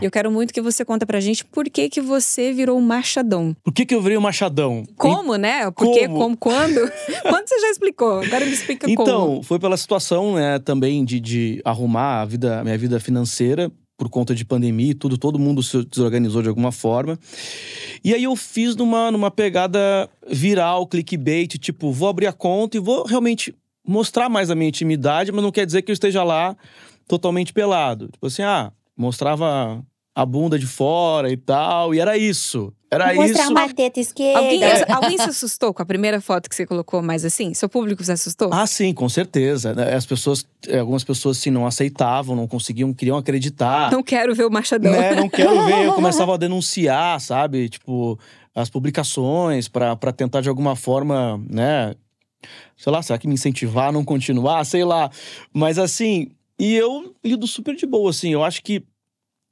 E eu quero muito que você conta pra gente por que que você virou o machadão. Por que que eu virei o machadão? Como, e... né? Porque, como, como quando? quando você já explicou? Agora me explica então, como. Então, foi pela situação, né, também de, de arrumar a vida, a minha vida financeira por conta de pandemia e tudo, todo mundo se desorganizou de alguma forma. E aí eu fiz numa, numa pegada viral, clickbait, tipo, vou abrir a conta e vou realmente mostrar mais a minha intimidade, mas não quer dizer que eu esteja lá totalmente pelado. Tipo assim, ah, mostrava a bunda de fora e tal, e era isso. Era mostrar isso. Mostrar uma teta esquerda. Alguém, é. alguém, se assustou com a primeira foto que você colocou mais assim? Seu público se assustou? Ah, sim, com certeza. Né? As pessoas, eh, algumas pessoas assim, não aceitavam, não conseguiam, queriam acreditar. Não quero ver o Machadão. Né? Não quero ver. Eu começava a denunciar, sabe? Tipo, as publicações para tentar de alguma forma, né? Sei lá, será que me incentivar a não continuar? Sei lá. Mas assim, e eu lido super de boa, assim. Eu acho que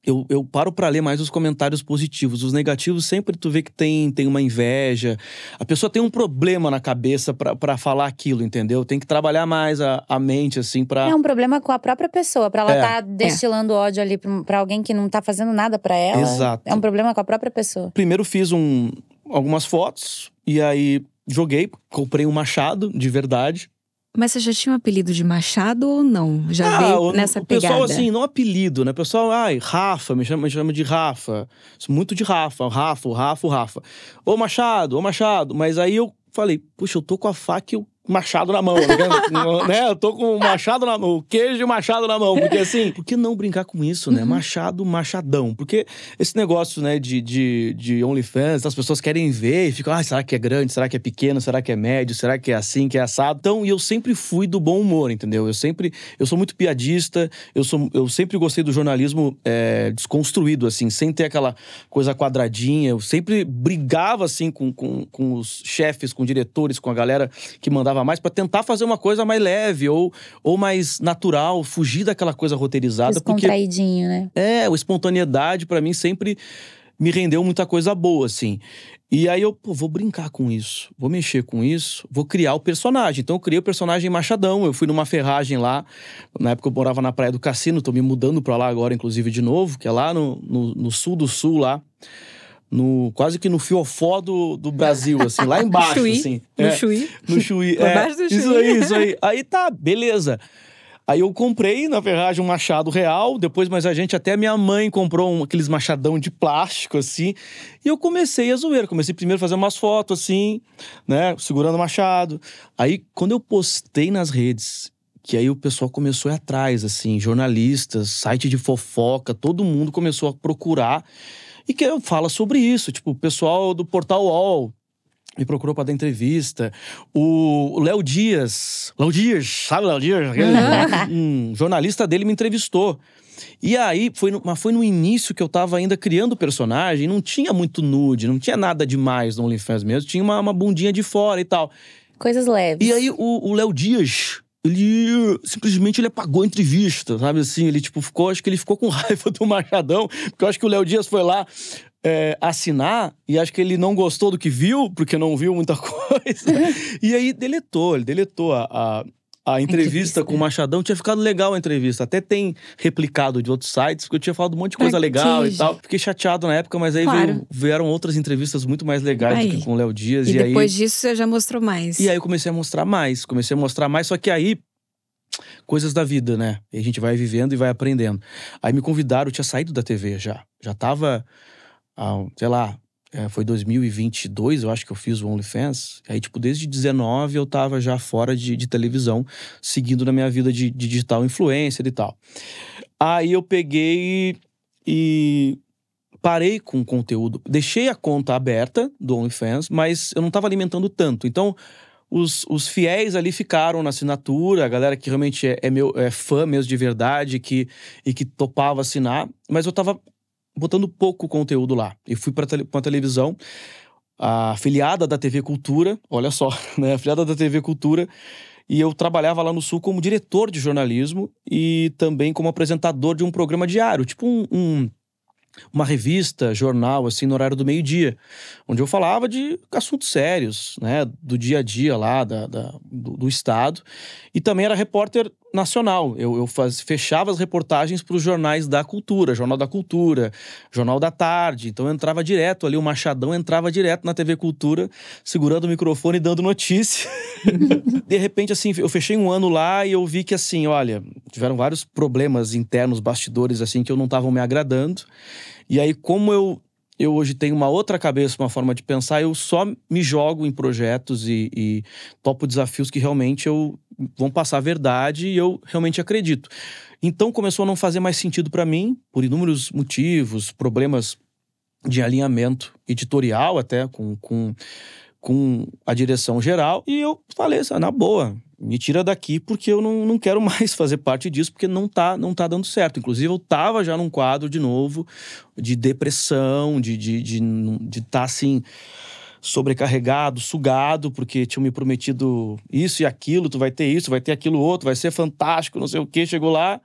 eu, eu paro para ler mais os comentários positivos. Os negativos, sempre tu vê que tem, tem uma inveja. A pessoa tem um problema na cabeça para falar aquilo, entendeu? Tem que trabalhar mais a, a mente, assim, pra. É um problema com a própria pessoa, para ela é. tá é. destilando é. ódio ali para alguém que não tá fazendo nada para ela. Exato. É um problema com a própria pessoa. Primeiro fiz um, algumas fotos, e aí joguei, comprei um machado de verdade. Mas você já tinha um apelido de Machado ou não? Já ah, veio nessa o pegada? pessoal, assim, não apelido, né? O pessoal, ai, Rafa, me chama, me chama de Rafa. Muito de Rafa, Rafa, Rafa, Rafa. Ô Machado, ô Machado. Mas aí eu falei, puxa, eu tô com a faca e eu machado na mão, né? né? Eu tô com o machado na mão, o queijo e o machado na mão, porque assim, por que não brincar com isso, né? Uhum. Machado, machadão, porque esse negócio, né, de, de, de OnlyFans, as pessoas querem ver e ficam, ah, será que é grande, será que é pequeno, será que é médio, será que é assim, que é assado? Então, e eu sempre fui do bom humor, entendeu? Eu sempre, eu sou muito piadista, eu, sou, eu sempre gostei do jornalismo é, desconstruído, assim, sem ter aquela coisa quadradinha, eu sempre brigava, assim, com, com, com os chefes, com diretores, com a galera que mandava incomodava mais para tentar fazer uma coisa mais leve ou, ou mais natural, fugir daquela coisa roteirizada. Descontraidinho, porque, né? É, o espontaneidade para mim sempre me rendeu muita coisa boa, assim. E aí eu pô, vou brincar com isso, vou mexer com isso, vou criar o personagem. Então eu criei o personagem Machadão. Eu fui numa ferragem lá, na época eu morava na Praia do Cassino, tô me mudando pra lá agora, inclusive, de novo, que é lá no, no, no sul do sul, lá no quase que no fiofó do, do Brasil, assim, lá embaixo, assim. No é, Chuí. No Chuí. é, isso aí, isso aí. Aí tá, beleza. Aí eu comprei, na verdade, um machado real. Depois, mas a gente, até minha mãe comprou um, aqueles machadão de plástico, assim. E eu comecei a zoeira. Comecei primeiro a fazer umas fotos, assim, né? Segurando o machado. Aí, quando eu postei nas redes, que aí o pessoal começou a ir atrás, assim, jornalistas, site de fofoca, todo mundo começou a procurar e que fala sobre isso. Tipo, o pessoal do Portal All me procurou para dar entrevista. O Léo Dias, Léo Dias, sabe Léo Dias? um jornalista dele me entrevistou. E aí, foi no, mas foi no início que eu tava ainda criando o personagem, não tinha muito nude, não tinha nada demais no OnlyFans mesmo, tinha uma, uma bundinha de fora e tal. Coisas leves. E aí, o Léo Dias ele simplesmente ele apagou a entrevista, sabe assim? Ele tipo ficou, acho que ele ficou com raiva do Machadão, porque eu acho que o Léo Dias foi lá é, assinar e acho que ele não gostou do que viu, porque não viu muita coisa. e aí deletou, ele deletou a, a a entrevista com o Machadão tinha ficado legal a entrevista. Até tem replicado de outros sites, porque eu tinha falado um monte de coisa pra legal que... e tal. Fiquei chateado na época, mas aí claro. vieram outras entrevistas muito mais legais aí. do que com o Léo Dias. E, e depois aí... disso você já mostrou mais. E aí eu comecei a mostrar mais, comecei a mostrar mais, só que aí. Coisas da vida, né? E a gente vai vivendo e vai aprendendo. Aí me convidaram, eu tinha saído da TV já. Já tava, ah, sei lá, é, foi 2022, eu acho que eu fiz o OnlyFans. Aí, tipo, desde 19 eu tava já fora de, de televisão, seguindo na minha vida de, de, digital influencer e tal. Aí eu peguei e parei com o conteúdo. Deixei a conta aberta do OnlyFans, mas eu não tava alimentando tanto. Então, os, os fiéis ali ficaram na assinatura, a galera que realmente é, é meu é fã mesmo de verdade que, e que topava assinar, mas eu tava botando pouco conteúdo lá. E fui para a uma televisão afiliada da TV Cultura, olha só, né? Afiliada da TV Cultura. E eu trabalhava lá no Sul como diretor de jornalismo e também como apresentador de um programa diário, tipo um, um uma revista, jornal, assim, no horário do meio-dia, onde eu falava de assuntos sérios, né, do dia a dia lá da, da do, do, Estado. E também era repórter nacional. Eu, eu faz, fechava as reportagens para os jornais da cultura, Jornal da Cultura, Jornal da Tarde. Então eu entrava direto ali, o Machadão entrava direto na TV Cultura, segurando o microfone e dando notícia. de repente, assim, eu fechei um ano lá e eu vi que, assim, olha, tiveram vários problemas internos, bastidores, assim, que eu não estavam me agradando. E aí, como eu eu hoje tenho uma outra cabeça, uma forma de pensar, eu só me jogo em projetos e, e topo desafios que realmente eu vão passar a verdade e eu realmente acredito. Então começou a não fazer mais sentido para mim, por inúmeros motivos, problemas de alinhamento editorial até com, com com a direção geral e eu falei assim, ah, na boa, me tira daqui porque eu não, não quero mais fazer parte disso porque não tá, não tá dando certo. Inclusive eu tava já num quadro de novo de depressão, de de, de, de tá assim sobrecarregado, sugado, porque tinham me prometido isso e aquilo, tu vai ter isso, vai ter aquilo outro, vai ser fantástico, não sei o que, chegou lá,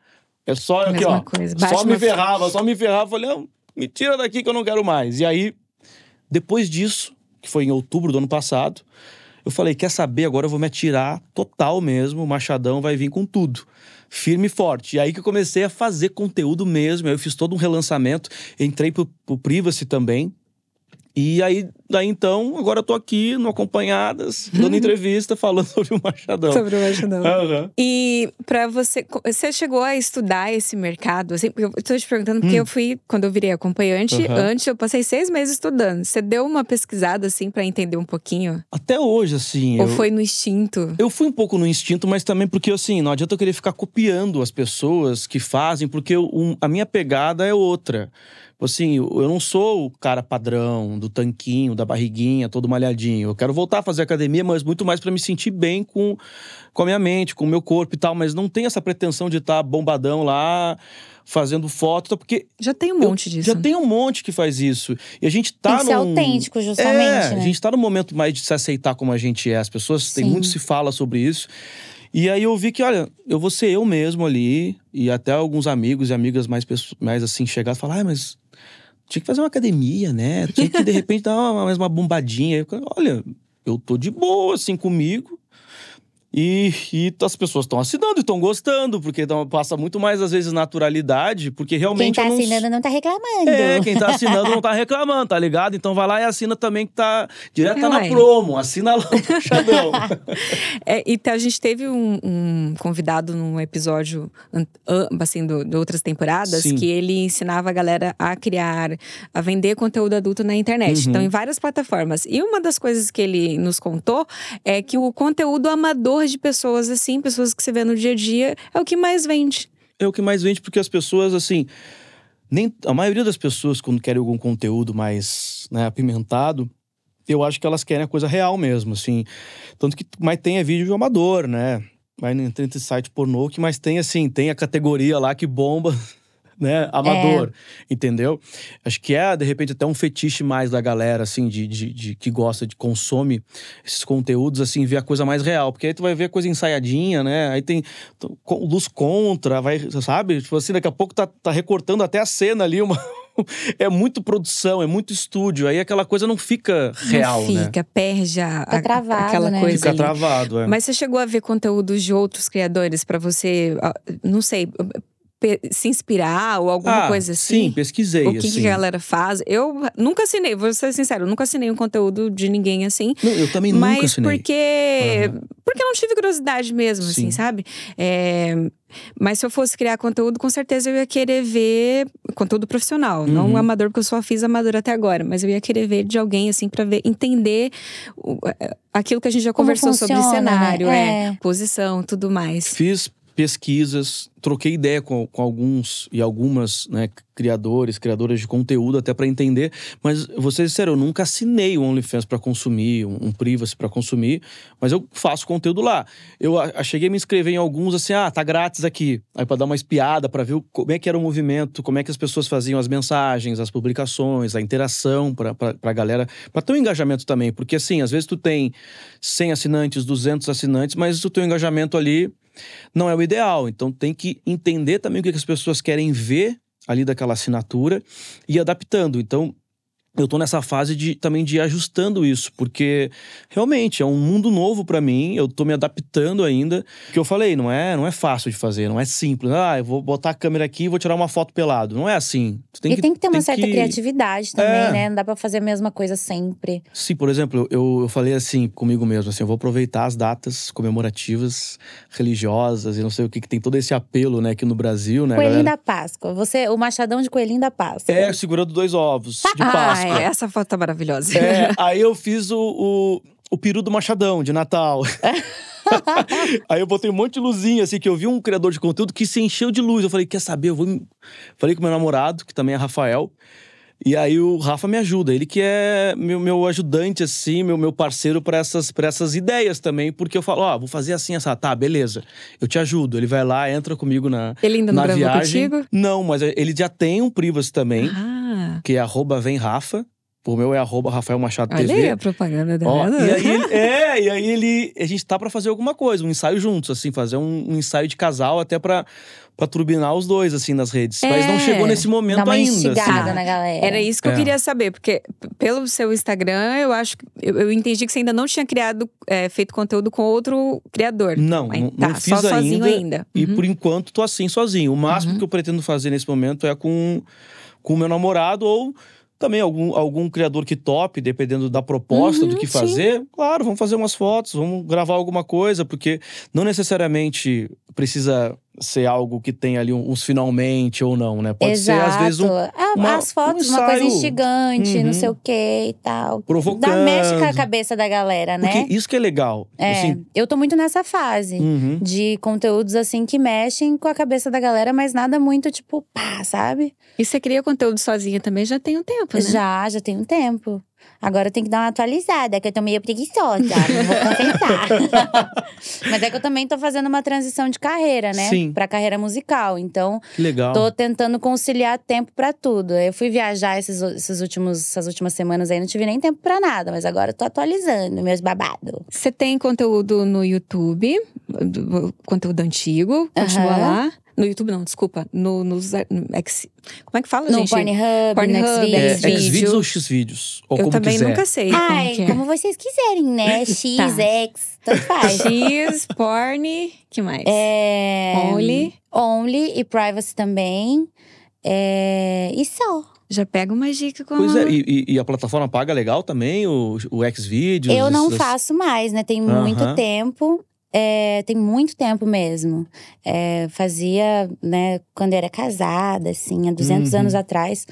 é só aqui, ó, coisa, só me ferrava, só me ferrava, falei, não, me tira daqui que eu não quero mais. E aí, depois disso, que foi em outubro do ano passado. Eu falei, quer saber? Agora eu vou me atirar total mesmo. O Machadão vai vir com tudo. Firme e forte. E aí que eu comecei a fazer conteúdo mesmo. Eu fiz todo um relançamento. Entrei pro, pro Privacy também. E aí Daí então, agora eu tô aqui no Acompanhadas, uhum. dando entrevista, falando sobre o Machadão. Sobre o Machadão. Uhum. E para você, você chegou a estudar esse mercado? Assim, eu tô te perguntando porque hum. eu fui, quando eu virei acompanhante, uhum. antes eu passei seis meses estudando. Você deu uma pesquisada, assim, para entender um pouquinho? Até hoje, assim. Ou eu... foi no instinto? Eu fui um pouco no instinto, mas também porque, assim, não adianta eu querer ficar copiando as pessoas que fazem, porque eu, um, a minha pegada é outra. Assim, eu não sou o cara padrão do tanquinho, da barriguinha, todo malhadinho. Eu quero voltar a fazer academia, mas muito mais para me sentir bem com, com a minha mente, com o meu corpo e tal. Mas não tem essa pretensão de estar tá bombadão lá, fazendo foto, tá, porque. Já tem um monte eu, disso. Já tem um monte que faz isso. E a gente tá tem autêntico, é, justamente. É, né? A gente tá num momento mais de se aceitar como a gente é. As pessoas, Sim. tem muito se fala sobre isso. E aí eu vi que, olha, eu vou ser eu mesmo ali. E até alguns amigos e amigas mais, mais assim chegar e ah, mas tinha que fazer uma academia, né? Tinha que, de repente, dar uma, mais uma bombadinha. Eu, olha, eu tô de boa, assim, comigo. E, e as pessoas estão assinando e estão gostando, porque tão, passa muito mais, às vezes, naturalidade, porque realmente. Quem tá não... assinando não tá reclamando. É, quem tá assinando não tá reclamando, tá ligado? Então vai lá e assina também, que tá direto tá na promo, assina lá no puxadão. é, então a gente teve um, um convidado num episódio, assim, de outras temporadas, Sim. que ele ensinava a galera a criar, a vender conteúdo adulto na internet. Uhum. Então, em várias plataformas. E uma das coisas que ele nos contou é que o conteúdo amador de pessoas assim, pessoas que você vê no dia a dia, é o que mais vende. É o que mais vende porque as pessoas, assim. Nem, a maioria das pessoas, quando querem algum conteúdo mais né, apimentado, eu acho que elas querem a coisa real mesmo, assim. Tanto que mais tem é vídeo de amador, né? Mas não tem esse site pornô que mais tem, assim, tem a categoria lá que bomba né, é. amador, é. entendeu? Acho que é, de repente, até um fetiche mais da galera, assim, de, de, de, que gosta, de consome esses conteúdos, assim, ver a coisa mais real. Porque aí tu vai ver a coisa ensaiadinha, né? Aí tem luz contra, vai, sabe? Tipo assim, daqui a pouco tá, tá recortando até a cena ali, uma, é muito produção, é muito estúdio. Aí aquela coisa não fica real, não né? fica, né? perde a, tá travado, a, aquela né? coisa. Fica ali. travado, é. Mas você chegou a ver conteúdos de outros criadores para você, não sei, se inspirar ou alguma ah, coisa assim? Sim, pesquisei. O que, assim. que a assim. galera faz? Eu nunca assinei, vou ser sincero, nunca assinei um conteúdo de ninguém assim. Não, eu também nunca assinei. Mas porque. Uhum. Porque eu não tive curiosidade mesmo, assim, sim. assim, sabe? É, mas se eu fosse criar conteúdo, com certeza eu ia querer ver conteúdo profissional, uhum. não amador, porque eu só fiz amador até agora, mas eu ia querer ver de alguém assim para ver, entender o, eh, aquilo que a gente já Como conversou funciona, sobre né? cenário, né? é. é, posição, tudo mais. Fiz pesquisas, troquei ideia com, com alguns e algumas né, criadores, criadoras de conteúdo até para entender. Mas vocês sério, eu nunca assinei o OnlyFans para consumir, um, um Privacy para consumir, mas eu faço conteúdo lá. Eu a, a, cheguei a me inscrever em alguns assim, ah, tá grátis aqui. Aí para dar uma espiada, para ver o, como é que era o movimento, como é que as pessoas faziam as mensagens, as publicações, a interação para a galera, para ter um engajamento também. Porque assim, às vezes tu tem 100 assinantes, 200 assinantes, mas o teu engajamento ali não é o ideal. Então tem que entender também o que as pessoas querem ver ali daquela assinatura e adaptando. Então, eu tô nessa fase de também de ir ajustando isso, porque realmente é um mundo novo para mim, eu tô me adaptando ainda. O que eu falei, não é, não é fácil de fazer, não é simples. Ah, eu vou botar a câmera aqui e vou tirar uma foto pelado. Não é assim. Tu tem e que, tem que ter uma certa que... criatividade também, é. né? Não dá para fazer a mesma coisa sempre. Sim, por exemplo, eu, eu falei assim comigo mesmo, assim, eu vou aproveitar as datas comemorativas, religiosas e não sei o que que tem todo esse apelo, né, aqui no Brasil, né? Coelhinho galera? da Páscoa. Você, o machadão de coelhinho da Páscoa. É, segurando dois ovos de ah, Páscoa. É, essa foto tá maravilhosa. É, aí eu fiz o, o, o peru do Machadão, de Natal. aí eu botei um monte de luzinha, assim, que eu vi um criador de conteúdo que se encheu de luz. Eu falei, quer saber? Eu vou. Falei com meu namorado, que também é Rafael. E aí o Rafa me ajuda, ele que é meu, meu ajudante, assim, meu, meu parceiro para essas, pra essas ideias também, porque eu falo, ó, oh, vou fazer assim, essa, tá, beleza, eu te ajudo. Ele vai lá, entra comigo na Ele ainda não na viagem. contigo? Não, mas ele já tem um Privas também. Ah que é arroba vem Rafa. O meu é arroba Rafael Machado Olha TV. Aí a propaganda da Ó, e aí, ele, É, e aí ele. A gente tá para fazer alguma coisa, um ensaio juntos, assim, fazer um, um ensaio de casal até para pra turbinar os dois, assim, nas redes. É, Mas não é. chegou nesse momento ainda. Assim. na galera. Era isso que é. eu queria saber, porque pelo seu Instagram, eu acho eu, eu entendi que você ainda não tinha criado, é, feito conteúdo com outro criador. Não, Mas, não, tá, não fiz só ainda, sozinho ainda. E uhum. por enquanto tô assim, sozinho. O máximo uhum. que eu pretendo fazer nesse momento é com com o meu namorado ou também algum, algum criador que top, dependendo da proposta, uhum, do que fazer, sim. claro, vamos fazer umas fotos, vamos gravar alguma coisa, porque não necessariamente precisa ser algo que tem ali uns finalmente ou não, né? Pode Exato. ser, às vezes, um, ah, uma, As fotos, um uma coisa instigante, uhum. não sei o uhum. quê e tal. Provocando. Dá mexe com a cabeça da galera, né? Porque isso que é legal. É, assim, eu tô muito nessa fase uhum. de conteúdos, assim, que mexem com a cabeça da galera, mas nada muito, tipo, pá, sabe? E você cria conteúdo sozinha também já tem um tempo, né? Já, já tem um tempo. Agora eu tenho que dar uma atualizada, que eu tô meio preguiçosa, vou confessar. Mas é que eu também tô fazendo uma transição de carreira, né? Sim. Pra carreira musical. Então, Legal. tô tentando conciliar tempo pra tudo. Eu fui viajar esses, esses últimos, essas últimas semanas aí, não tive nem tempo pra nada, mas agora eu tô atualizando meus babados. Você tem conteúdo no YouTube, conteúdo antigo, continua uhum. lá. No YouTube não, desculpa. No, nos, no X, como é que fala, no gente? Pornhub, Pornhub, Pornhub é, Xvideos ou Xvideos? Ou eu também quiser. nunca sei. Ai, como, é. como, vocês quiserem, né? X, tá. X, tanto faz. X, Porn, que mais? É, only. Only e Privacy também. É, e só. Já pega uma dica com Pois é, e, e, a plataforma paga legal também, o, o Xvideos? Eu não das... faço mais, né? Tem uh -huh. muito tempo. É, tem muito tempo mesmo. É, fazia, né, quando era casada, assim, há 200 uhum. anos atrás.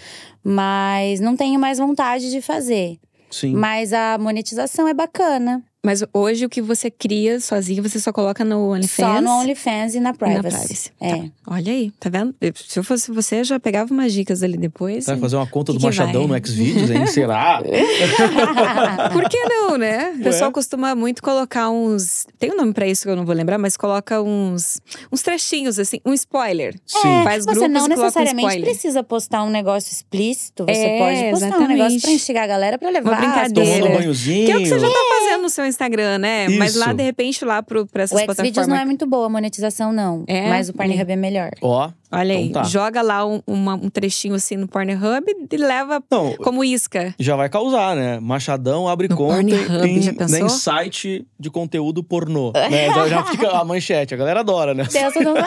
Mas não tenho mais vontade de fazer. Sim. Mas a monetização é bacana. Mas hoje o que você cria sozinho, você só coloca no OnlyFans? Só no OnlyFans e na Privacy. Na privacy. É. Tá. Olha aí, tá vendo? Se eu fosse você, já pegava umas dicas ali depois. Vai fazer uma conta que do que Machadão vai? no Xvideos, hein? Será? Por que não, né? O pessoal é. costuma muito colocar uns… Tem um nome pra isso que eu não vou lembrar, mas coloca uns, uns trechinhos, assim. Um spoiler. Sim. É, Faz tipo, você não necessariamente um precisa postar um negócio explícito. Você é, pode postar exatamente. um negócio pra instigar a galera, pra levar… Uma brincadeira. Tomando um banhozinho. Que é o que você já tá fazendo no seu Instagram, né? Isso. Mas lá, de repente, lá pro, pra essas o plataformas… O Xvideos não é muito boa a monetização, não. É? Mas o Pornhub é melhor. Ó. Olha então aí, então tá. joga lá um, uma, um, trechinho assim no Pornhub e leva não, como isca. Já vai causar, né? Machadão abre no conta Pornhub, em, já em site de conteúdo pornô. Né? já, já, fica a manchete, a galera adora, né? Deus, não vai.